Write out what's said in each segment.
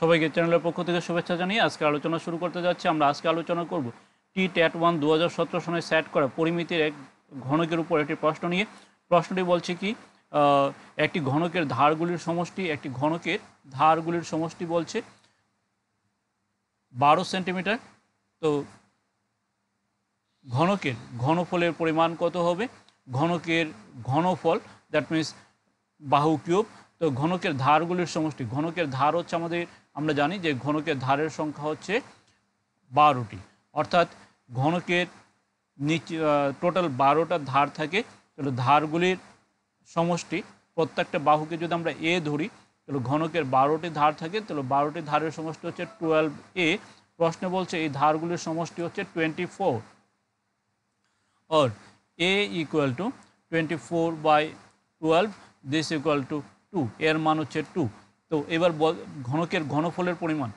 সবাইকে চ্যানেলের পক্ষ থেকে শুভেচ্ছা জানিয়ে আজকে আলোচনা শুরু করতে যাচ্ছি আমরা আজকে আলোচনা করব টি ট্যাট ওয়ান দু সনে স্যাট করা পরিমিতির এক ঘনকের উপর একটি প্রশ্ন নিয়ে প্রশ্নটি বলছে কি একটি ঘনকের ধারগুলির সমষ্টি একটি ঘনকের ধারগুলির সমষ্টি বলছে বারো সেন্টিমিটার তো ঘনকের ঘনফলের পরিমাণ কত হবে ঘনকের ঘনফল দ্যাট মিন্স বাহু কিউব তো ঘনকের ধারগুলির সমষ্টি ঘনকের ধার হচ্ছে আমাদের আমরা জানি যে ঘনকের ধারের সংখ্যা হচ্ছে বারোটি অর্থাৎ ঘনকের নিচে টোটাল বারোটা ধার থাকে তাহলে ধারগুলির সমষ্টি প্রত্যেকটা বাহুকে যদি আমরা এ ধরি তাহলে ঘনকের বারোটি ধার থাকে তাহলে বারোটি ধারের সমষ্টি হচ্ছে টুয়েলভ এ প্রশ্ন বলছে এই ধারগুলির সমষ্টি হচ্ছে twenty four a equal to twenty four by twelve this equal to two এর মান হচ্ছে টু তো এবার ঘনকের ঘনফলের পরিমাণ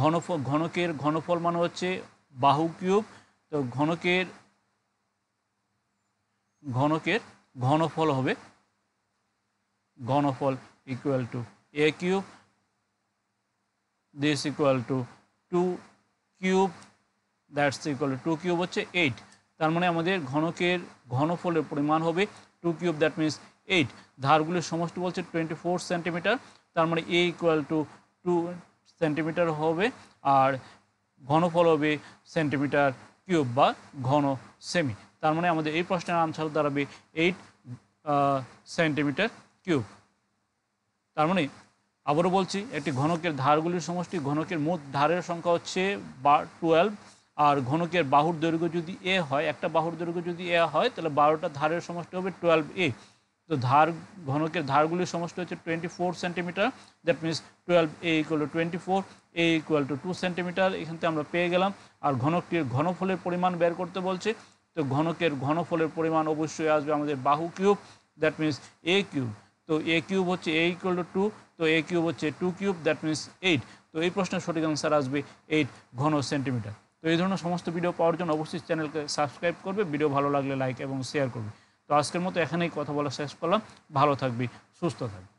ঘনফ ঘনকের ঘনফল মানে হচ্ছে বাহু কিউব তো ঘনকের ঘনকের ঘনফল হবে ঘনফল equal to a cube this equal to two cube that's equal to cube হচ্ছে এইট তার মানে আমাদের ঘনকের ঘনফলের পরিমাণ হবে two cube that means eight ধারগুলির সমষ্টি বলছে টোয়েন্টি ফোর সেন্টিমিটার তার মানে a equal to two centimetre হবে আর ঘনফল হবে সেন্টিমিটার কিউব বা ঘন সেমি তার মানে আমাদের এই প্রশ্নের আনসার দাঁড়াবে এইট সেন্টিমিটার কিউব তার মানে আবারও বলছি একটি ঘনকের ধারগুলির সমষ্টি ঘনকের মোট ধারের সংখ্যা হচ্ছে বা টুয়েলভ আর ঘনকের বাহুর দৈর্ঘ্য যদি এ হয় একটা বাহুর দৈর্ঘ্য যদি এ হয় তাহলে বারোটা ধারের সমষ্টি হবে টুয়েলভ এ তো ধার ঘনকের ধারগুলির সমস্ত হচ্ছে twenty four centimetre that means twelve a equal to twenty four a equal to two centimetre এখান থেকে আমরা পেয়ে গেলাম আর ঘনকটির ঘনফলের পরিমাণ বের করতে বলছে তো ঘনকের ঘনফলের পরিমাণ অবশ্যই আসবে আমাদের বাহু cube that means a cube তো এ কিউব হচ্ছে এ ইকুয়াল টু টু তো এ কিউব হচ্ছে two cube that means eight তো এই প্রশ্নের সঠিক অ্যান্সার আসবে এইট ঘন সেন্টিমিটার তো এই ধরনের সমস্ত ভিডিও পাওয়ার জন্য অবশ্যই চ্যানেলকে সাবস্ক্রাইব করবে ভিডিও ভালো লাগলে লাইক এবং শেয়ার করবে তো আজকের মতো এখানেই কথা বলা শেষ করলাম ভালো থাকবি সুস্থ থাকবি